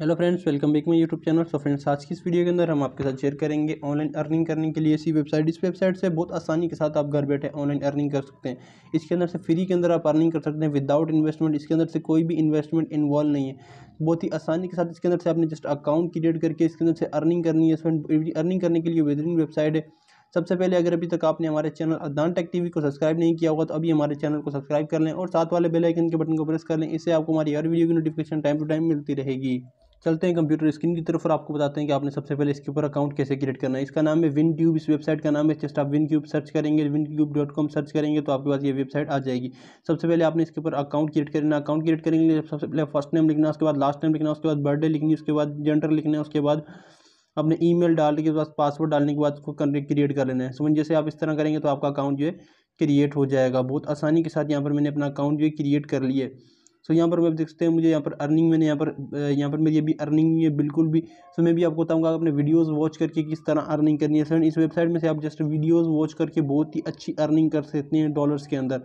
hello friends welcome back my YouTube channel so friends आज की इस वीडियो के अंदर हम आपके साथ शेयर करेंगे ऑनलाइन अर्निंग करने के लिए ऐसी वेबसाइट इस वेबसाइट से बहुत आसानी के साथ आप घर बैठे ऑनलाइन अर्निंग कर सकते हैं इसके अंदर से फ्री के अंदर आप अर्निंग कर सकते हैं विदाउट इन्वेस्टमेंट इसके अंदर से कोई भी इन्वेस्टमेंट इन्वॉल्व नहीं है बहुत ही आसानी के साथ इसके अंदर से आपने जस्ट अकाउंट क्रिएट करके इसके अंदर से अर्निंग करनी है अर्निंग करने के लिए बेहतरीन वेबसाइट है सबसे पहले अगर अभी तक आपने हमारे चैनल अदान टेक टीवी को सब्सक्राइब नहीं किया होगा तो अभी हमारे चैनल को सब्सक्राइब कर लें और साथ वाले बेल आइकन के बटन को प्रेस कर लें इससे आपको हमारी हर वीडियो की नोटिफिकेशन टाइम टू टाइम मिलती रहेगी चलते हैं कंप्यूटर स्क्रीन की तरफ और आपको बताते हैं कि आपने सबसे पहले इसके ऊपर अकाउंट कैसे क्रिएट करना है इसका नाम है विन ट्यूब इस वेबसाइट का नाम है जस्ट आप विन ट्यूब सर्च करेंगे win tube dot com search करेंगे तो आपके पास ये वेबसाइट आ जाएगी सबसे पहले आपने इसके ऊपर अकाउंट क्रिएट करना अकाउंट क्रिएट करेंगे सबसे पहले फर्स्ट नेम लिखना उसके बाद लास्ट नेम लिखना उसके बाद बर्थडे लिखनी उसके बाद जेंडर लिखना उसके बाद अपने ई मेल डालने के बाद पासवर्ड डालने के बाद उसको क्रिएट कर लेना है सुबह जैसे आप इस तरह करेंगे तो आपका अकाउंट जो है क्रिएट हो जाएगा बहुत आसानी के साथ यहाँ पर मैंने अपना अकाउंट जो है क्रिएट कर लिया है सो यहाँ पर मैं देख सकते हैं मुझे यहाँ पर अर्निंग मैंने यहाँ पर यहाँ पर मेरी अभी अर्निंग है बिल्कुल भी सो मैं भी आपको बताऊँगा अपने वीडियोज़ वॉच करके किस तरह अर्निंग करनी है सर इस वेबसाइट में से आप जस्ट वीडियोज़ वॉच करके बहुत ही अच्छी अर्निंग कर सकते हैं डॉलर्स के अंदर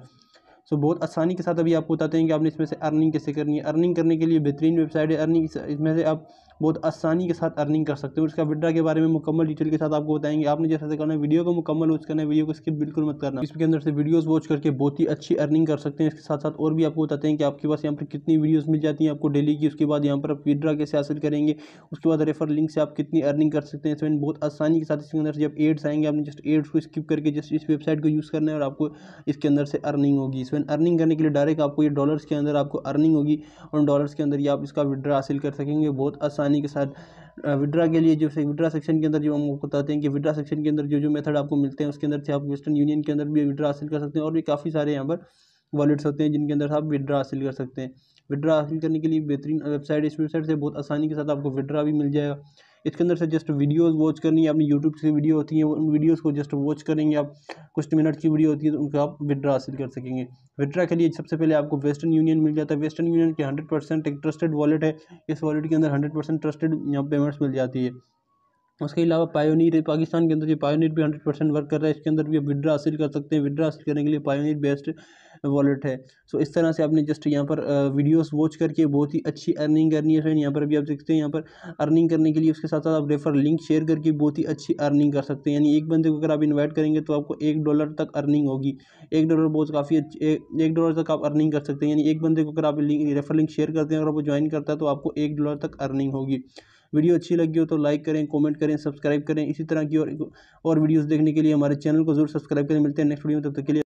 सो बहुत आसानी के साथ अभी आपको बताते हैं कि आपने इसमें से अर्निंग कैसे करनी है अर्निंग करने के लिए बेहतरीन वेबसाइट है अर्निंग इसमें से आप बहुत आसानी के साथ अर्निंग कर सकते हो उसका विड्रा के बारे में मुकम्मल डिटेल के साथ आपको बताएंगे आपने से करना है वीडियो को मुकम्मल वॉच करना है वीडियो को स्किप बिल्कुल मत करना इसके अंदर से वीडियोस वॉच करके बहुत ही अच्छी अर्निंग कर सकते हैं इसके साथ साथ और भी आपको बताते हैं कि आपके पास यहाँ पर कितनी वीडियोज़ मिल जाती हैं आपको डेली की उसके बाद यहाँ पर आप विड्रा कैसे हासिल करेंगे उसके बाद रेफर लिंक से आप कितनी अर्निंग कर सकते हैं इसमें बहुत आसानी के साथ इसके अंदर से जब एड्स आएंगे आपने जस्ट एड्स को स्किप करके जस्ट इस वेबसाइट को यूज़ करना है और आपको इसके अंदर से अर्निंग होगी इसमें देन अर्निंग करने के लिए डायरेक्ट आपको ये डॉलर्स के अंदर आपको अर्निंग होगी और डॉलर्स के अंदर ये आप इसका विड्रा हासिल कर सकेंगे बहुत आसानी के साथ विड्रा के लिए जो विड्रा सेक्शन के अंदर जो हम आपको बताते हैं कि विड्रा सेक्शन के अंदर जो जो मेथड आपको मिलते हैं उसके अंदर से आप वेस्टर्न यूनियन के अंदर भी विड्रा हासिल कर सकते हैं और भी काफ़ी सारे यहाँ पर वॉलेट्स होते हैं जिनके अंदर आप विड्रा हासिल कर सकते हैं विड्रा हासिल करने के लिए बेहतरीन वेबसाइट इस वेबसाइट से बहुत आसानी के साथ आपको विड्रा भी मिल जाएगा इसके अंदर से जस्ट वीडियोस वॉच करनी है अपनी यूट्यूब से वीडियो होती है उन वीडियोस को जस्ट वॉच करेंगे आप कुछ मिनट की वीडियो होती है तो उनको आप विद्रा हासिल कर सकेंगे विद्रा के लिए सबसे पहले आपको वेस्टर्न यूनियन मिल जाता है वेस्टर्न यूनियन की हंड्रेड परसेंट एक ट्रस्टेड वॉलेट है इस वॉलेट के अंदर हंड्रेड परसेंट ट्रस्टेड यहाँ पेमेंट्स मिल जाती है उसके अलावा पायोनीर पाकिस्तान के अंदर ये पायोनीर भी हंड्रेड परसेंट वर्क कर रहा है इसके अंदर भी आप विड्रा हासिल कर सकते हैं विड्रा हासिल करने के लिए पायोनीर बेस्ट वॉलेट है सो इस तरह से आपने जस्ट यहाँ पर वीडियोस वॉच करके बहुत ही अच्छी अर्निंग करनी है फ्रेंड यहाँ पर भी आप देखते हैं यहाँ पर अर्निंग करने के लिए उसके साथ साथ आप रेफर लिंक शेयर करके बहुत ही अच्छी अर्निंग कर सकते हैं यानी एक बंदे को अगर आप इन्वाइट करेंगे तो आपको एक डॉलर तक अर्निंग होगी एक डॉलर बहुत काफ़ी अच्छी एक डॉलर तक आप अर्निंग कर सकते हैं यानी एक बंदे को अगर आप लिंक रेफर लिंक शेयर करते हैं अगर वो ज्वाइन करता है तो आपको एक डॉलर तक अर्निंग होगी वीडियो अच्छी लगी हो तो लाइक करें कमेंट करें सब्सक्राइब करें इसी तरह की और और वीडियोस देखने के लिए हमारे चैनल को जरूर सब्सक्राइब करें मिलते हैं नेक्स्ट वीडियो में तब तक के लिए